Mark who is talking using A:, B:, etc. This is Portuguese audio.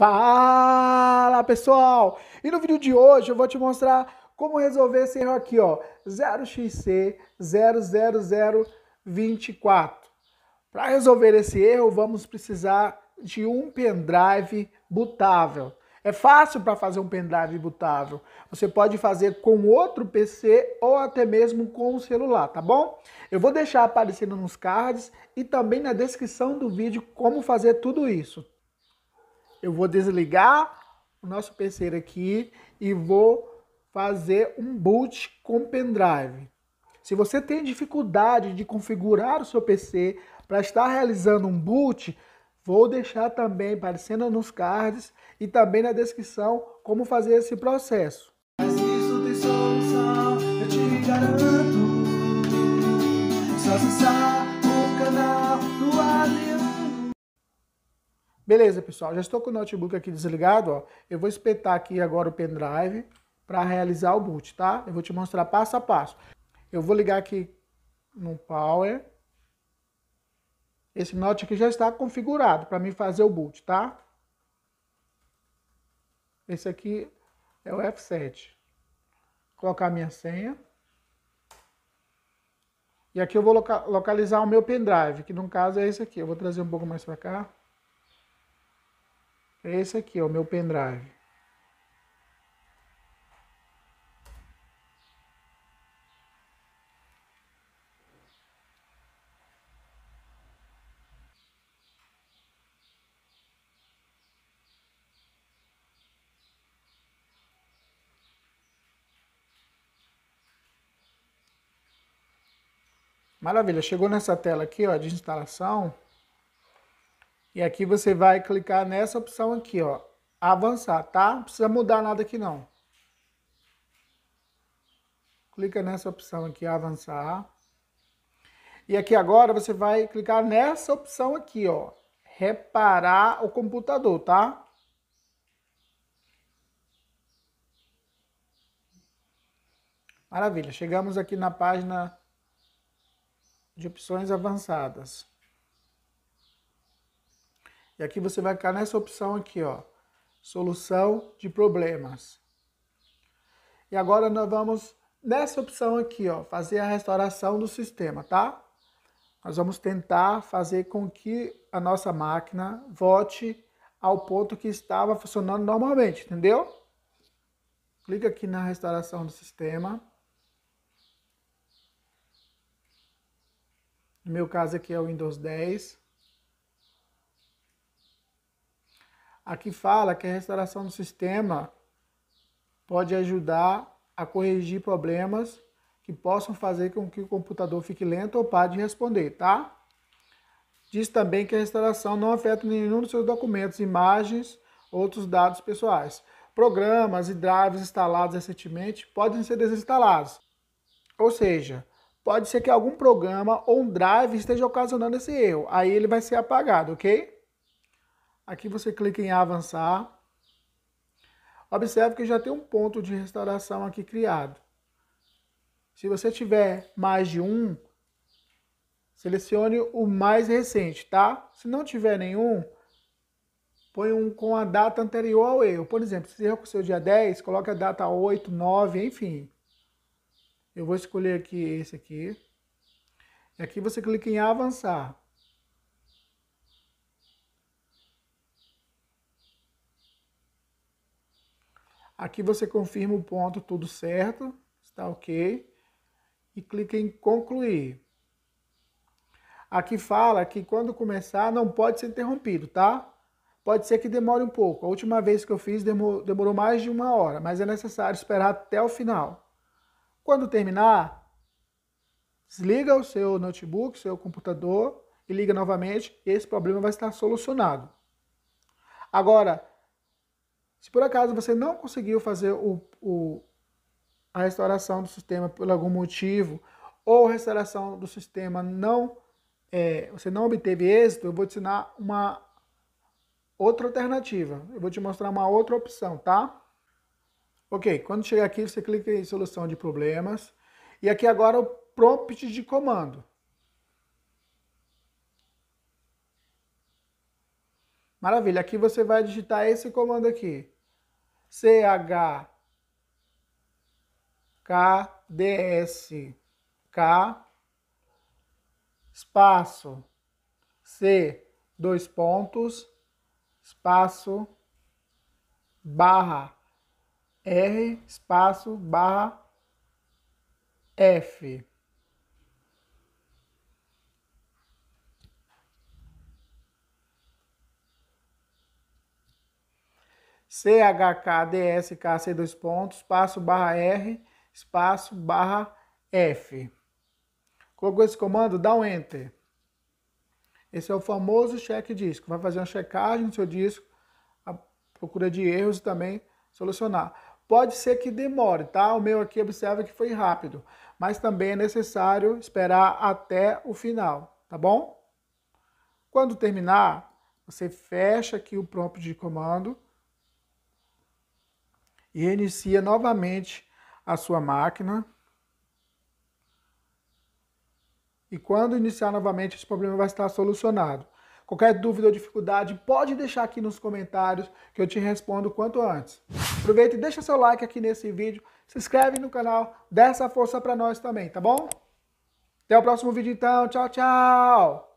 A: Fala pessoal! E no vídeo de hoje eu vou te mostrar como resolver esse erro aqui, ó, 0xc 00024. Para resolver esse erro, vamos precisar de um pendrive bootável. É fácil para fazer um pendrive bootável. Você pode fazer com outro PC ou até mesmo com o celular, tá bom? Eu vou deixar aparecendo nos cards e também na descrição do vídeo como fazer tudo isso eu vou desligar o nosso PC aqui e vou fazer um boot com pendrive. Se você tem dificuldade de configurar o seu PC para estar realizando um boot, vou deixar também aparecendo nos cards e também na descrição como fazer esse processo. Mas isso tem solução, eu te garanto. Beleza, pessoal, já estou com o notebook aqui desligado, ó. Eu vou espetar aqui agora o pendrive para realizar o boot, tá? Eu vou te mostrar passo a passo. Eu vou ligar aqui no Power. Esse note aqui já está configurado para mim fazer o boot, tá? Esse aqui é o F7. Vou colocar a minha senha. E aqui eu vou localizar o meu pendrive, que no caso é esse aqui. Eu vou trazer um pouco mais para cá. É esse aqui, ó, o meu pendrive. Maravilha, chegou nessa tela aqui ó, de instalação. E aqui você vai clicar nessa opção aqui, ó, avançar, tá? Não precisa mudar nada aqui não. Clica nessa opção aqui, avançar. E aqui agora você vai clicar nessa opção aqui, ó, reparar o computador, tá? Maravilha, chegamos aqui na página de opções avançadas. E aqui você vai ficar nessa opção aqui, ó, solução de problemas. E agora nós vamos nessa opção aqui, ó, fazer a restauração do sistema, tá? Nós vamos tentar fazer com que a nossa máquina volte ao ponto que estava funcionando normalmente, entendeu? Clica aqui na restauração do sistema. No meu caso aqui é o Windows 10. Aqui fala que a restauração do sistema pode ajudar a corrigir problemas que possam fazer com que o computador fique lento ou pare de responder, tá? Diz também que a restauração não afeta nenhum dos seus documentos, imagens, outros dados pessoais. Programas e drives instalados recentemente podem ser desinstalados. Ou seja, pode ser que algum programa ou um drive esteja ocasionando esse erro. Aí ele vai ser apagado, ok? Aqui você clica em avançar. Observe que já tem um ponto de restauração aqui criado. Se você tiver mais de um, selecione o mais recente, tá? Se não tiver nenhum, põe um com a data anterior ao erro. Por exemplo, se erro com o seu dia 10, coloque a data 8, 9, enfim. Eu vou escolher aqui esse aqui. E aqui você clica em avançar. Aqui você confirma o ponto, tudo certo, está ok, e clica em concluir. Aqui fala que quando começar não pode ser interrompido, tá? Pode ser que demore um pouco. A última vez que eu fiz demorou mais de uma hora, mas é necessário esperar até o final. Quando terminar, desliga o seu notebook, seu computador e liga novamente. Esse problema vai estar solucionado. Agora, se por acaso você não conseguiu fazer o, o, a restauração do sistema por algum motivo, ou a restauração do sistema não é, você não obteve êxito, eu vou te ensinar uma outra alternativa. Eu vou te mostrar uma outra opção, tá? Ok, quando chegar aqui, você clica em solução de problemas. E aqui agora é o prompt de comando. Maravilha, aqui você vai digitar esse comando aqui. CH KDS K espaço C dois pontos espaço barra R espaço barra F CHKDSKC dois pontos, espaço barra R, espaço barra F. Colocou esse comando, dá um Enter. Esse é o famoso cheque disco. Vai fazer uma checagem no seu disco, a procura de erros e também solucionar. Pode ser que demore, tá? O meu aqui observa que foi rápido, mas também é necessário esperar até o final, tá bom? Quando terminar, você fecha aqui o prompt de comando, e reinicia novamente a sua máquina. E quando iniciar novamente, esse problema vai estar solucionado. Qualquer dúvida ou dificuldade, pode deixar aqui nos comentários que eu te respondo quanto antes. Aproveita e deixa seu like aqui nesse vídeo, se inscreve no canal, dá essa força para nós também, tá bom? Até o próximo vídeo então, tchau, tchau!